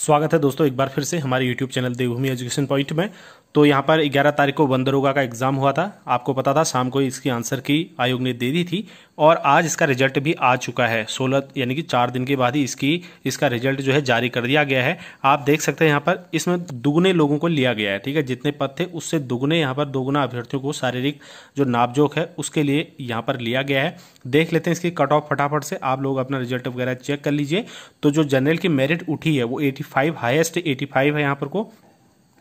स्वागत है दोस्तों एक बार फिर से हमारे YouTube channel Devbhoomi education point में तो यहाँ पर 11 तारीख को बंदरोगा का एग्ज़ाम हुआ था आपको पता था शाम को इसकी आंसर की आयोग ने दे दी थी और आज इसका रिजल्ट भी आ चुका है सोलह यानी कि चार दिन के बाद ही इसकी इसका रिजल्ट जो है जारी कर दिया गया है आप देख सकते हैं यहाँ पर इसमें दुगने लोगों को लिया गया है ठीक है जितने पद थे उससे दुगने यहाँ पर दोगुना अभ्यर्थियों को शारीरिक जो नापजोक है उसके लिए यहाँ पर लिया गया है देख लेते हैं इसकी कट ऑफ फटाफट से आप लोग अपना रिजल्ट वगैरह चेक कर लीजिए तो जो जनरल की मेरिट उठी है वो eighty five highest eighty five है यहाँ पर को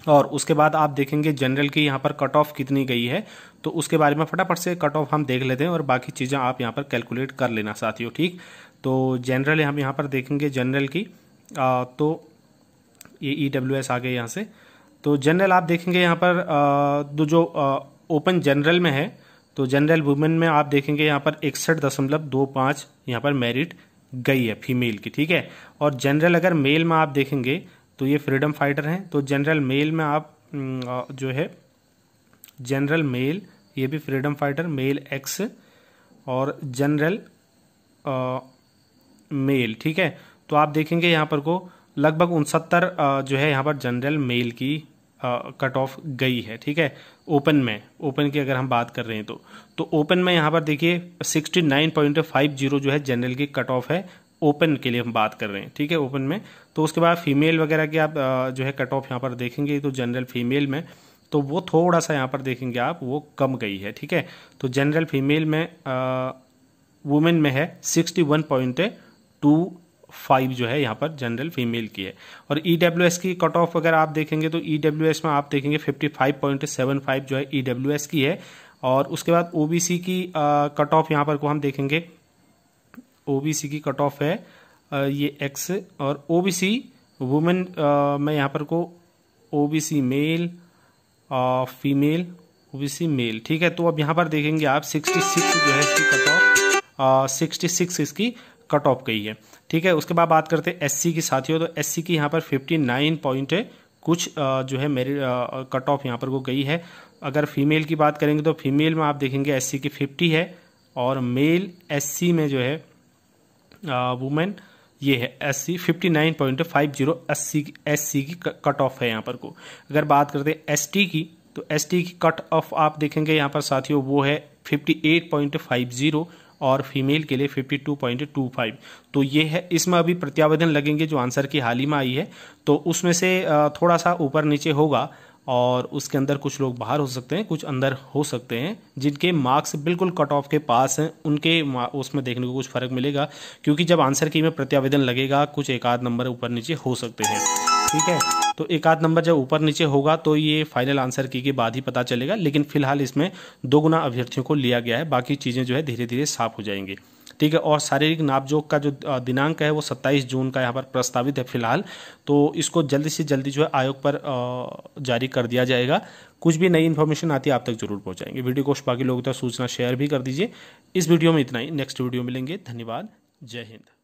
और उसके बाद आप देखेंगे जनरल की यहाँ पर कट ऑफ कितनी गई है तो उसके बारे में फटाफट से कट ऑफ हम देख लेते हैं और बाकी चीज़ें आप यहाँ पर कैलकुलेट कर लेना साथियों ठीक तो जनरल हम यहाँ पर देखेंगे जनरल की आ, तो ये ई डब्ल्यू एस आ गए यहाँ से तो जनरल आप देखेंगे यहाँ पर दो तो जो ओपन जनरल में है तो जनरल वुमेन में आप देखेंगे यहाँ पर इकसठ दशमलव दो पाँच यहाँ पर मेरिट गई है फीमेल की ठीक है और जनरल अगर मेल में आप देखेंगे तो ये फ्रीडम फाइटर हैं तो जनरल मेल में आप जो है जनरल मेल ये भी फ्रीडम फाइटर मेल एक्स और जनरल मेल ठीक है तो आप देखेंगे यहाँ पर को लगभग उनसत्तर जो है यहाँ पर जनरल मेल की कट ऑफ गई है ठीक है ओपन में ओपन की अगर हम बात कर रहे हैं तो तो ओपन में यहाँ पर देखिए 69.50 जो है जनरल की कट ऑफ है ओपन के लिए हम बात कर रहे हैं ठीक है ओपन में तो उसके बाद फीमेल वगैरह की आप जो है कट ऑफ यहाँ पर देखेंगे तो जनरल फीमेल में तो वो थोड़ा सा यहाँ पर देखेंगे आप वो कम गई है ठीक है तो जनरल फीमेल में वुमेन में है sixty one point two five जो है यहाँ पर जनरल फीमेल की है और ई डब्ल्यू एस की कट ऑफ अगर आप देखेंगे तो ई डब्ल्यू एस में आप देखेंगे fifty five point seven five जो है ई डब्ल्यू एस की है और उसके बाद ओ बी सी की कट ऑफ यहाँ पर को हम देखेंगे ओबीसी की कट ऑफ है ये एक्स और ओबीसी वुमेन मैं यहाँ पर को OBC male female OBC male ठीक है तो अब यहाँ पर देखेंगे आप 66 जो है इसकी कट ऑफ सिक्सटी सिक्स इसकी कट ऑफ गई है ठीक है उसके बाद बात करते हैं एससी की साथियों तो एससी की यहाँ पर 59 पॉइंट है कुछ जो है मेरी कट ऑफ यहाँ पर को गई है अगर फीमेल की बात करेंगे तो फीमेल में आप देखेंगे एससी की फिफ्टी है और मेल एससी में जो है वुमेन ये है S C fifty nine point five zero S C S C की कट ऑफ है यहाँ पर को अगर बात करते हैं एस टी की तो एस टी की कट ऑफ आप देखेंगे यहाँ पर साथियों वो है fifty eight point five zero और फीमेल के लिए fifty two two point five तो ये है इसमें अभी प्रत्यावेदन लगेंगे जो आंसर की हाल ही में आई है तो उसमें से थोड़ा सा ऊपर नीचे होगा और उसके अंदर कुछ लोग बाहर हो सकते हैं कुछ अंदर हो सकते हैं जिनके मार्क्स बिल्कुल कट ऑफ के पास हैं उनके उसमें देखने को कुछ फ़र्क मिलेगा क्योंकि जब आंसर की में प्रत्यावेदन लगेगा कुछ एक आध नंबर ऊपर नीचे हो सकते हैं ठीक है तो एक आध नंबर जब ऊपर नीचे होगा तो ये फाइनल आंसर की के बाद ही पता चलेगा लेकिन फिलहाल इसमें दो गुना अभ्यर्थियों को लिया गया है बाकी चीज़ें जो है धीरे धीरे साफ हो जाएंगी ठीक है और शारीरिक नापजोक का जो दिनांक है वो सत्ताईस जून का यहाँ पर प्रस्तावित है फिलहाल तो इसको जल्दी से जल्दी जो है आयोग पर जारी कर दिया जाएगा कुछ भी नई इन्फॉर्मेशन आती है आप तक जरूर पहुँचाएंगे वीडियो को बाकी लोगों तक सूचना शेयर भी कर दीजिए इस वीडियो में इतना ही नेक्स्ट वीडियो मिलेंगे धन्यवाद जय हिंद